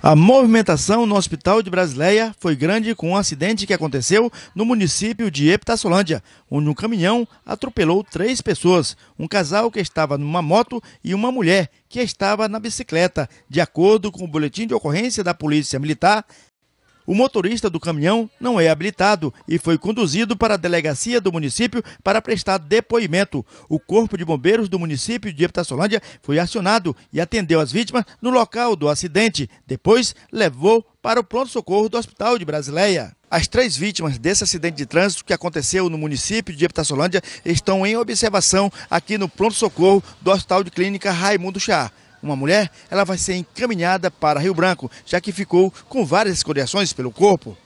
A movimentação no Hospital de Brasileia foi grande com um acidente que aconteceu no município de Epitaçolândia, onde um caminhão atropelou três pessoas, um casal que estava numa moto e uma mulher que estava na bicicleta. De acordo com o boletim de ocorrência da Polícia Militar, o motorista do caminhão não é habilitado e foi conduzido para a delegacia do município para prestar depoimento. O Corpo de Bombeiros do município de Epitaçolândia foi acionado e atendeu as vítimas no local do acidente. Depois, levou para o pronto-socorro do Hospital de Brasileia. As três vítimas desse acidente de trânsito que aconteceu no município de Epitaçolândia estão em observação aqui no pronto-socorro do Hospital de Clínica Raimundo Chá. Uma mulher, ela vai ser encaminhada para Rio Branco, já que ficou com várias escoriações pelo corpo.